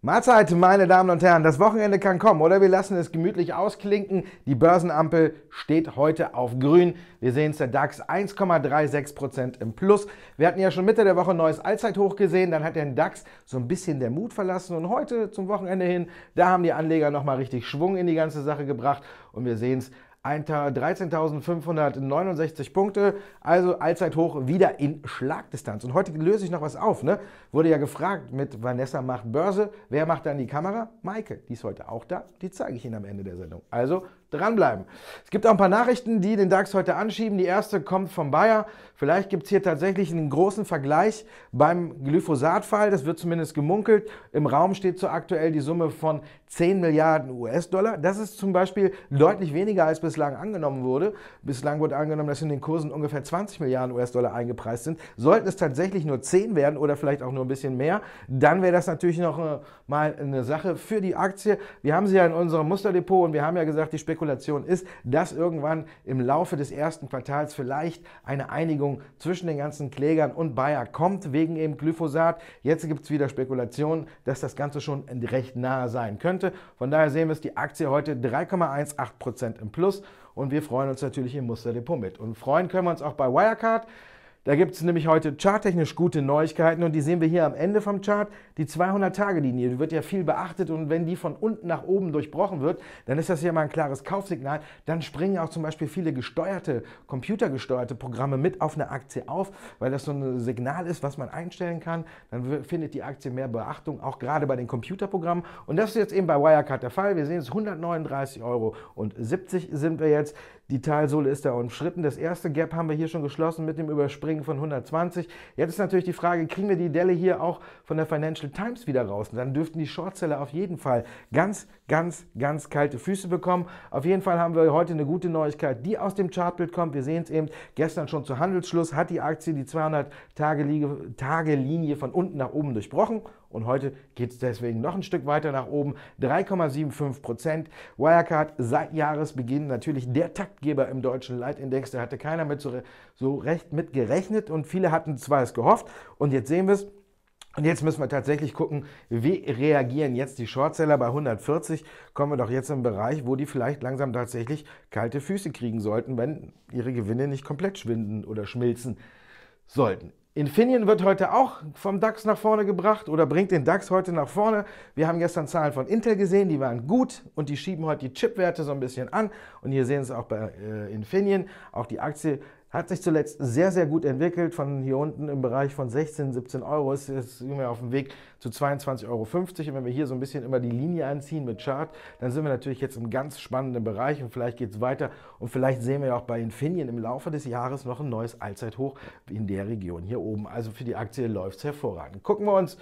Mahlzeit, meine Damen und Herren. Das Wochenende kann kommen, oder? Wir lassen es gemütlich ausklinken. Die Börsenampel steht heute auf grün. Wir sehen es, der DAX 1,36% im Plus. Wir hatten ja schon Mitte der Woche ein neues Allzeithoch gesehen. Dann hat der DAX so ein bisschen der Mut verlassen. Und heute zum Wochenende hin, da haben die Anleger nochmal richtig Schwung in die ganze Sache gebracht. Und wir sehen es, 13.569 Punkte, also Allzeithoch wieder in Schlagdistanz. Und heute löse ich noch was auf. Ne? Wurde ja gefragt mit Vanessa macht Börse. Wer macht dann die Kamera? Maike. Die ist heute auch da. Die zeige ich Ihnen am Ende der Sendung. Also dranbleiben. Es gibt auch ein paar Nachrichten, die den DAX heute anschieben. Die erste kommt vom Bayer. Vielleicht gibt es hier tatsächlich einen großen Vergleich beim Glyphosat-Fall. Das wird zumindest gemunkelt. Im Raum steht so aktuell die Summe von 10 Milliarden US-Dollar. Das ist zum Beispiel deutlich weniger, als bislang angenommen wurde. Bislang wurde angenommen, dass in den Kursen ungefähr 20 Milliarden US-Dollar eingepreist sind. Sollten es tatsächlich nur 10 werden oder vielleicht auch nur ein bisschen mehr, dann wäre das natürlich noch äh, mal eine Sache für die Aktie. Wir haben sie ja in unserem Musterdepot und wir haben ja gesagt, die Spekulation Spekulation ist, dass irgendwann im Laufe des ersten Quartals vielleicht eine Einigung zwischen den ganzen Klägern und Bayer kommt wegen eben Glyphosat. Jetzt gibt es wieder Spekulationen, dass das Ganze schon recht nahe sein könnte. Von daher sehen wir es, die Aktie heute 3,18% Prozent im Plus und wir freuen uns natürlich im Musterdepot mit. Und freuen können wir uns auch bei Wirecard. Da gibt es nämlich heute charttechnisch gute Neuigkeiten und die sehen wir hier am Ende vom Chart. Die 200-Tage-Linie wird ja viel beachtet und wenn die von unten nach oben durchbrochen wird, dann ist das ja mal ein klares Kaufsignal. Dann springen auch zum Beispiel viele gesteuerte, computergesteuerte Programme mit auf eine Aktie auf, weil das so ein Signal ist, was man einstellen kann. Dann findet die Aktie mehr Beachtung, auch gerade bei den Computerprogrammen. Und das ist jetzt eben bei Wirecard der Fall. Wir sehen es, 139,70 Euro sind wir jetzt. Die Talsohle ist da umschritten. Das erste Gap haben wir hier schon geschlossen mit dem Überspringen von 120. Jetzt ist natürlich die Frage, kriegen wir die Delle hier auch von der Financial Times wieder raus? Und dann dürften die Shortseller auf jeden Fall ganz, ganz, ganz kalte Füße bekommen. Auf jeden Fall haben wir heute eine gute Neuigkeit, die aus dem Chartbild kommt. Wir sehen es eben, gestern schon zu Handelsschluss hat die Aktie die 200-Tage-Linie von unten nach oben durchbrochen. Und heute geht es deswegen noch ein Stück weiter nach oben. 3,75 Prozent. Wirecard seit Jahresbeginn natürlich der Taktgeber im deutschen Leitindex. Da hatte keiner mit so, so recht mit gerechnet und viele hatten zwar es gehofft. Und jetzt sehen wir es. Und jetzt müssen wir tatsächlich gucken, wie reagieren jetzt die Shortseller bei 140? Kommen wir doch jetzt im Bereich, wo die vielleicht langsam tatsächlich kalte Füße kriegen sollten, wenn ihre Gewinne nicht komplett schwinden oder schmilzen sollten. Infineon wird heute auch vom DAX nach vorne gebracht oder bringt den DAX heute nach vorne. Wir haben gestern Zahlen von Intel gesehen, die waren gut und die schieben heute die Chipwerte so ein bisschen an. Und hier sehen Sie es auch bei äh, Infineon, auch die Aktie hat sich zuletzt sehr, sehr gut entwickelt. Von hier unten im Bereich von 16, 17 Euro ist es immer auf dem Weg zu 22,50 Euro. Und wenn wir hier so ein bisschen immer die Linie anziehen mit Chart, dann sind wir natürlich jetzt im ganz spannenden Bereich und vielleicht geht es weiter. Und vielleicht sehen wir ja auch bei Infineon im Laufe des Jahres noch ein neues Allzeithoch in der Region hier oben. Also für die Aktie läuft es hervorragend. Gucken wir uns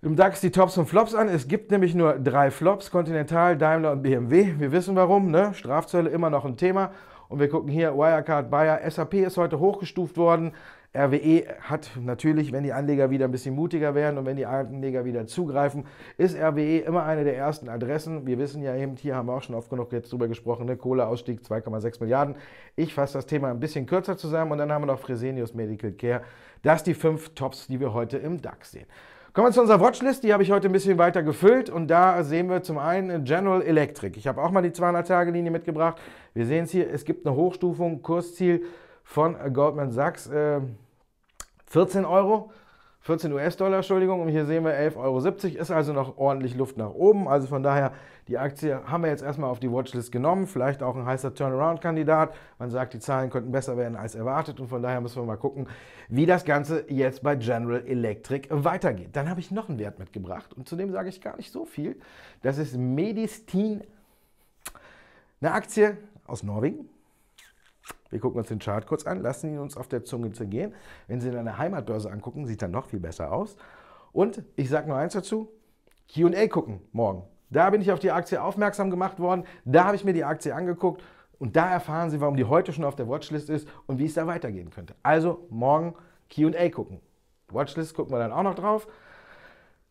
im DAX die Tops und Flops an. Es gibt nämlich nur drei Flops, Continental, Daimler und BMW. Wir wissen warum, ne? Strafzölle immer noch ein Thema. Und wir gucken hier, Wirecard, Bayer, SAP ist heute hochgestuft worden. RWE hat natürlich, wenn die Anleger wieder ein bisschen mutiger werden und wenn die Anleger wieder zugreifen, ist RWE immer eine der ersten Adressen. Wir wissen ja eben, hier haben wir auch schon oft genug jetzt drüber gesprochen, ne? Kohleausstieg 2,6 Milliarden. Ich fasse das Thema ein bisschen kürzer zusammen und dann haben wir noch Fresenius Medical Care. Das die fünf Tops, die wir heute im DAX sehen. Kommen wir zu unserer Watchlist, die habe ich heute ein bisschen weiter gefüllt und da sehen wir zum einen General Electric. Ich habe auch mal die 200-Tage-Linie mitgebracht. Wir sehen es hier, es gibt eine Hochstufung, Kursziel von Goldman Sachs, äh, 14 Euro. 14 US-Dollar, Entschuldigung, und hier sehen wir 11,70 Euro, ist also noch ordentlich Luft nach oben. Also von daher, die Aktie haben wir jetzt erstmal auf die Watchlist genommen, vielleicht auch ein heißer Turnaround-Kandidat. Man sagt, die Zahlen könnten besser werden als erwartet und von daher müssen wir mal gucken, wie das Ganze jetzt bei General Electric weitergeht. Dann habe ich noch einen Wert mitgebracht und zudem sage ich gar nicht so viel. Das ist Medistin, eine Aktie aus Norwegen, wir gucken uns den Chart kurz an, lassen ihn uns auf der Zunge zergehen. Wenn Sie ihn an der Heimatbörse angucken, sieht er noch viel besser aus. Und ich sage nur eins dazu, Q&A gucken morgen. Da bin ich auf die Aktie aufmerksam gemacht worden, da habe ich mir die Aktie angeguckt und da erfahren Sie, warum die heute schon auf der Watchlist ist und wie es da weitergehen könnte. Also morgen Q&A gucken. Watchlist gucken wir dann auch noch drauf.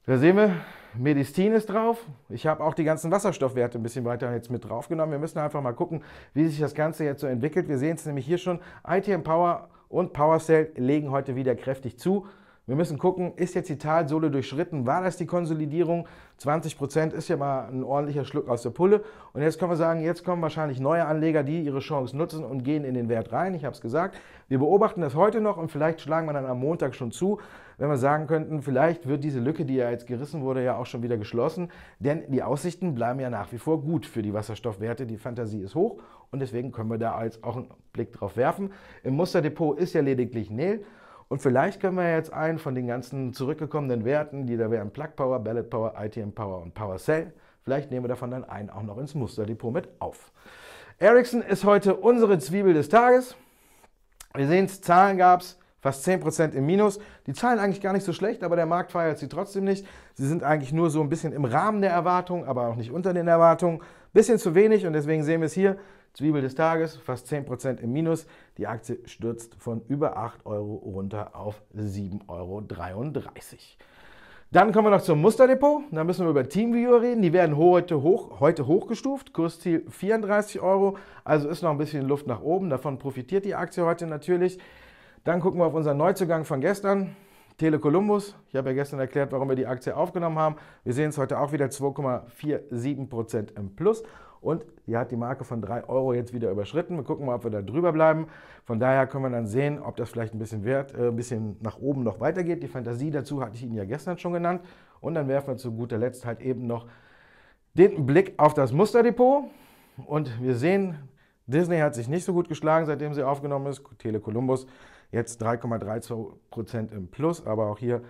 Da sehen wir, Medizin ist drauf. Ich habe auch die ganzen Wasserstoffwerte ein bisschen weiter jetzt mit draufgenommen. Wir müssen einfach mal gucken, wie sich das Ganze jetzt so entwickelt. Wir sehen es nämlich hier schon. ITM Power und PowerCell legen heute wieder kräftig zu. Wir müssen gucken, ist jetzt die Talsohle durchschritten? War das die Konsolidierung? 20% ist ja mal ein ordentlicher Schluck aus der Pulle. Und jetzt können wir sagen, jetzt kommen wahrscheinlich neue Anleger, die ihre Chance nutzen und gehen in den Wert rein. Ich habe es gesagt. Wir beobachten das heute noch und vielleicht schlagen wir dann am Montag schon zu, wenn wir sagen könnten, vielleicht wird diese Lücke, die ja jetzt gerissen wurde, ja auch schon wieder geschlossen. Denn die Aussichten bleiben ja nach wie vor gut für die Wasserstoffwerte. Die Fantasie ist hoch und deswegen können wir da jetzt auch einen Blick drauf werfen. Im Musterdepot ist ja lediglich Nel. Und vielleicht können wir jetzt einen von den ganzen zurückgekommenen Werten, die da wären Plug Power, Ballot Power, ITM Power und Power Cell, vielleicht nehmen wir davon dann einen auch noch ins Musterdepot mit auf. Ericsson ist heute unsere Zwiebel des Tages. Wir sehen es, Zahlen gab es, fast 10% im Minus. Die Zahlen eigentlich gar nicht so schlecht, aber der Markt feiert sie trotzdem nicht. Sie sind eigentlich nur so ein bisschen im Rahmen der Erwartungen, aber auch nicht unter den Erwartungen. Bisschen zu wenig und deswegen sehen wir es hier. Zwiebel des Tages, fast 10% im Minus. Die Aktie stürzt von über 8 Euro runter auf 7,33 Euro. Dann kommen wir noch zum Musterdepot. Da müssen wir über Teamviewer reden. Die werden heute, hoch, heute hochgestuft. Kursziel 34 Euro. Also ist noch ein bisschen Luft nach oben. Davon profitiert die Aktie heute natürlich. Dann gucken wir auf unseren Neuzugang von gestern. Tele Ich habe ja gestern erklärt, warum wir die Aktie aufgenommen haben. Wir sehen es heute auch wieder 2,47% im Plus. Und die hat die Marke von 3 Euro jetzt wieder überschritten. Wir gucken mal, ob wir da drüber bleiben. Von daher können wir dann sehen, ob das vielleicht ein bisschen, wert, äh, ein bisschen nach oben noch weitergeht. Die Fantasie dazu hatte ich Ihnen ja gestern schon genannt. Und dann werfen wir zu guter Letzt halt eben noch den Blick auf das Musterdepot. Und wir sehen, Disney hat sich nicht so gut geschlagen, seitdem sie aufgenommen ist. Tele Columbus jetzt 3,32% im Plus, aber auch hier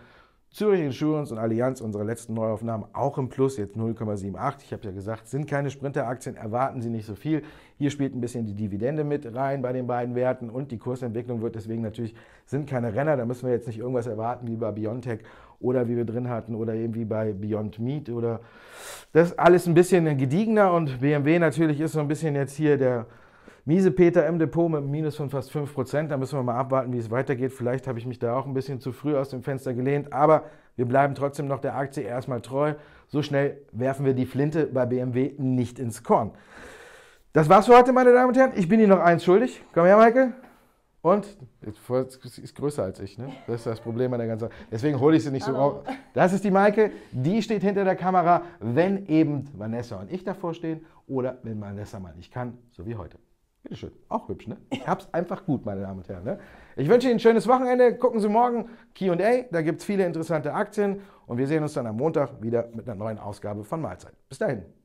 Zürich Insurance und Allianz, unsere letzten Neuaufnahmen, auch im Plus, jetzt 0,78. Ich habe ja gesagt, sind keine Sprinteraktien, erwarten Sie nicht so viel. Hier spielt ein bisschen die Dividende mit rein bei den beiden Werten und die Kursentwicklung wird deswegen natürlich, sind keine Renner, da müssen wir jetzt nicht irgendwas erwarten wie bei Biontech oder wie wir drin hatten oder irgendwie bei Beyond Meat oder das alles ein bisschen gediegener und BMW natürlich ist so ein bisschen jetzt hier der Miese Peter im Depot mit einem Minus von fast 5%. Da müssen wir mal abwarten, wie es weitergeht. Vielleicht habe ich mich da auch ein bisschen zu früh aus dem Fenster gelehnt, aber wir bleiben trotzdem noch der Aktie erstmal treu. So schnell werfen wir die Flinte bei BMW nicht ins Korn. Das war's für heute, meine Damen und Herren. Ich bin Ihnen noch eins schuldig. Komm her, Michael. Und sie ist größer als ich, ne? Das ist das Problem an der ganzen Sache. Deswegen hole ich sie nicht so raus. Das ist die Maike, die steht hinter der Kamera, wenn eben Vanessa und ich davor stehen oder wenn Vanessa mal nicht kann, so wie heute. Bitteschön. Auch hübsch, ne? Ich hab's einfach gut, meine Damen und Herren. Ne? Ich wünsche Ihnen ein schönes Wochenende. Gucken Sie morgen QA. Da gibt's viele interessante Aktien. Und wir sehen uns dann am Montag wieder mit einer neuen Ausgabe von Mahlzeit. Bis dahin.